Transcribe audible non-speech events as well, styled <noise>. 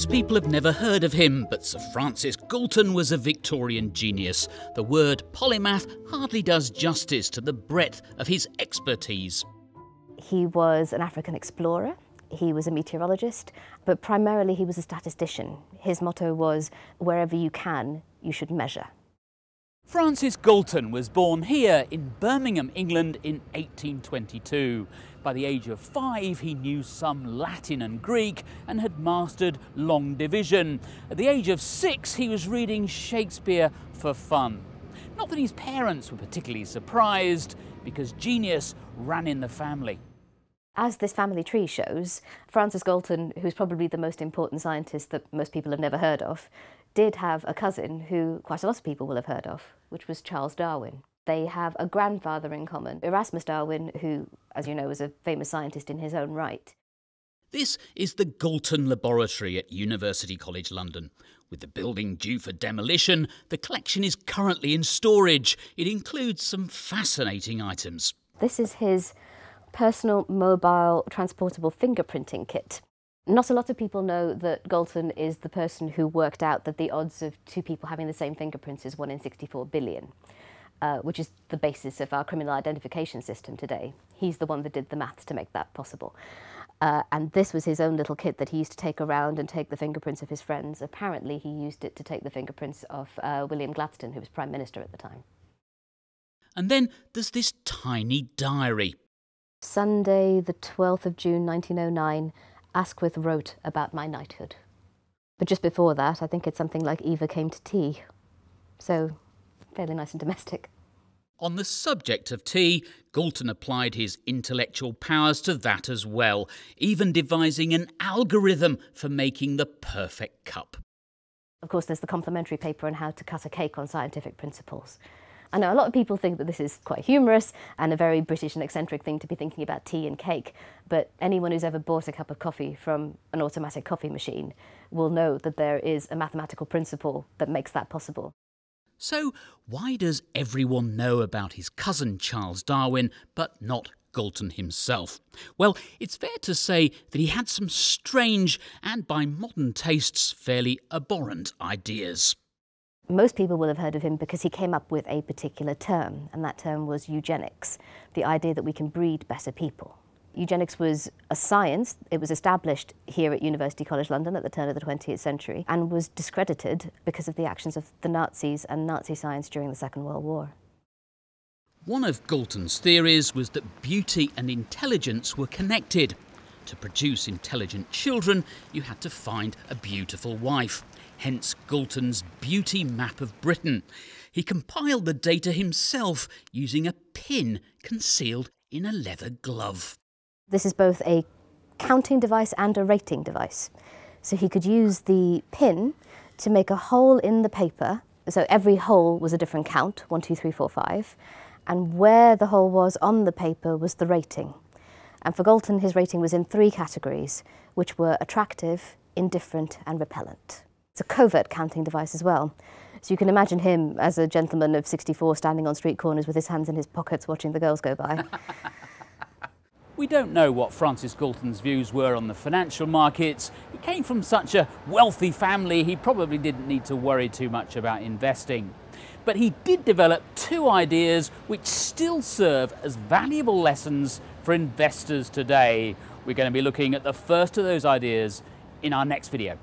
Most people have never heard of him, but Sir Francis Galton was a Victorian genius. The word polymath hardly does justice to the breadth of his expertise. He was an African explorer, he was a meteorologist, but primarily he was a statistician. His motto was wherever you can, you should measure. Francis Galton was born here in Birmingham, England in 1822. By the age of five, he knew some Latin and Greek and had mastered long division. At the age of six, he was reading Shakespeare for fun. Not that his parents were particularly surprised, because genius ran in the family. As this family tree shows, Francis Galton, who's probably the most important scientist that most people have never heard of, did have a cousin who quite a lot of people will have heard of, which was Charles Darwin. They have a grandfather in common, Erasmus Darwin, who, as you know, was a famous scientist in his own right. This is the Galton Laboratory at University College London. With the building due for demolition, the collection is currently in storage. It includes some fascinating items. This is his personal mobile transportable fingerprinting kit. Not a lot of people know that Galton is the person who worked out that the odds of two people having the same fingerprints is 1 in 64 billion, uh, which is the basis of our criminal identification system today. He's the one that did the maths to make that possible. Uh, and this was his own little kit that he used to take around and take the fingerprints of his friends. Apparently, he used it to take the fingerprints of uh, William Gladstone, who was Prime Minister at the time. And then there's this tiny diary. Sunday, the 12th of June 1909, Asquith wrote about my knighthood. But just before that, I think it's something like Eva came to tea. So, fairly nice and domestic. On the subject of tea, Galton applied his intellectual powers to that as well, even devising an algorithm for making the perfect cup. Of course, there's the complimentary paper on how to cut a cake on scientific principles. I know a lot of people think that this is quite humorous and a very British and eccentric thing to be thinking about tea and cake, but anyone who's ever bought a cup of coffee from an automatic coffee machine will know that there is a mathematical principle that makes that possible. So, why does everyone know about his cousin Charles Darwin, but not Galton himself? Well, it's fair to say that he had some strange and, by modern tastes, fairly abhorrent ideas most people will have heard of him because he came up with a particular term, and that term was eugenics, the idea that we can breed better people. Eugenics was a science. It was established here at University College London at the turn of the 20th century and was discredited because of the actions of the Nazis and Nazi science during the Second World War. One of Galton's theories was that beauty and intelligence were connected. To produce intelligent children, you had to find a beautiful wife hence Galton's Beauty Map of Britain. He compiled the data himself using a pin concealed in a leather glove. This is both a counting device and a rating device. So he could use the pin to make a hole in the paper. So every hole was a different count, one, two, three, four, five. And where the hole was on the paper was the rating. And for Galton, his rating was in three categories, which were attractive, indifferent and repellent. It's a covert counting device as well. So you can imagine him as a gentleman of 64 standing on street corners with his hands in his pockets watching the girls go by. <laughs> we don't know what Francis Galton's views were on the financial markets. He came from such a wealthy family, he probably didn't need to worry too much about investing. But he did develop two ideas which still serve as valuable lessons for investors today. We're going to be looking at the first of those ideas in our next video.